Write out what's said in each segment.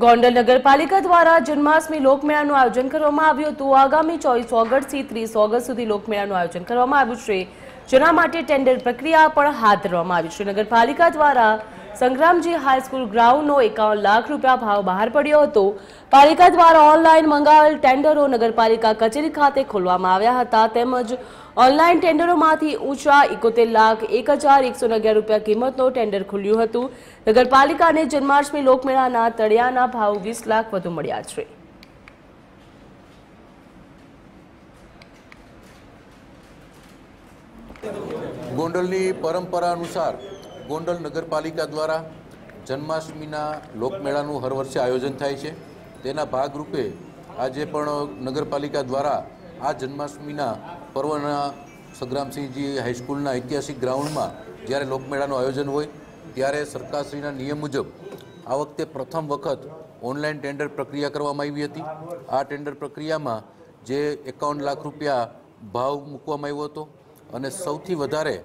ગોંડલ નગરપાલિકા દ્વારા જન્માષ્ટમી લોકમેળાનું આયોજન કરવામાં આવ્યું હતું આગામી ચોવીસ ઓગસ્ટથી ત્રીસ ઓગસ્ટ સુધી લોકમેળાનું આયોજન કરવામાં આવ્યું છે જેના માટે ટેન્ડર પ્રક્રિયા પણ હાથ ધરવામાં આવી છે નગરપાલિકા દ્વારા સંગ્રામજી હાઈસ્કૂલ ગ્રાઉન્ડનો એકાવન લાખ રૂપિયા ભાવ બહાર પડ્યો હતો પાલિકા દ્વારા ઓનલાઈન મંગાવેલ ટેન્ડરો નગરપાલિકા કચેરી ખાતે ખોલવામાં આવ્યા હતા તેમજ ઓનલાઈન ટેન્ડરોમાંથી ઊંચા એકોતેર લાખ એક હજાર એકસો અગિયાર રૂપિયા કિંમતનો ટેન્ડર ખુલ્યું હતું નગરપાલિકાને જન્માષ્ટમી લોકમેળાના તળિયાના ભાવ વીસ લાખ વધુ મળ્યા છે ગોંડલની પરંપરા અનુસાર ગોંડલ નગરપાલિકા દ્વારા જન્માષ્ટમીના લોકમેળાનું હર વર્ષે આયોજન થાય છે તેના ભાગરૂપે આજે પણ નગરપાલિકા દ્વારા આ જન્માષ્ટમીના પર્વના સંગ્રામસિંહજી હાઈસ્કૂલના ઐતિહાસિક ગ્રાઉન્ડમાં જ્યારે લોકમેળાનું આયોજન હોય ત્યારે સરકારશ્રીના નિયમ મુજબ આ વખતે પ્રથમ વખત ઓનલાઈન ટેન્ડર પ્રક્રિયા કરવામાં આવી હતી આ ટેન્ડર પ્રક્રિયામાં જે એકાવન લાખ રૂપિયા ભાવ મૂકવામાં આવ્યો હતો અને સૌથી વધારે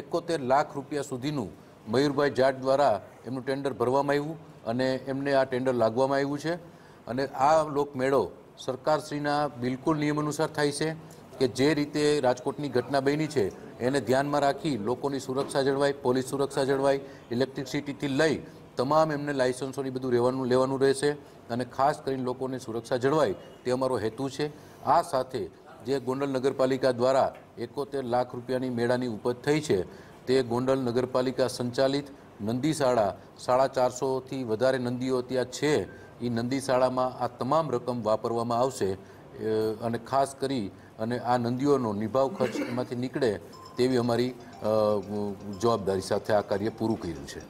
એકોતેર લાખ રૂપિયા સુધીનું મયુરભાઈ જાટ દ્વારા એમનું ટેન્ડર ભરવામાં આવ્યું અને એમને આ ટેન્ડર લાગવામાં આવ્યું છે અને આ લોકમેળો સરકારશ્રીના બિલકુલ નિયમ અનુસાર થાય છે કે જે રીતે રાજકોટની ઘટના બની છે એને ધ્યાનમાં રાખી લોકોની સુરક્ષા જળવાય પોલીસ સુરક્ષા જળવાય ઇલેક્ટ્રિસિટીથી લઈ તમામ એમને લાયસન્સોની બધું રહેવાનું લેવાનું રહેશે અને ખાસ કરીને લોકોને સુરક્ષા જળવાય તે અમારો હેતુ છે આ સાથે જે ગોંડલ નગરપાલિકા દ્વારા એકોતેર લાખ રૂપિયાની મેળાની ઉપજ થઈ છે તે ગોંડલ નગરપાલિકા સંચાલિત નંદીશાળા સાડા ચારસોથી વધારે નંદીઓ ત્યાં છે એ નંદીશાળામાં આ તમામ રકમ વાપરવામાં આવશે અને ખાસ કરી અને આ નંદીઓનો નિભાવ ખર્ચ એમાંથી નીકળે તેવી અમારી જવાબદારી સાથે આ કાર્ય પૂરું કર્યું છે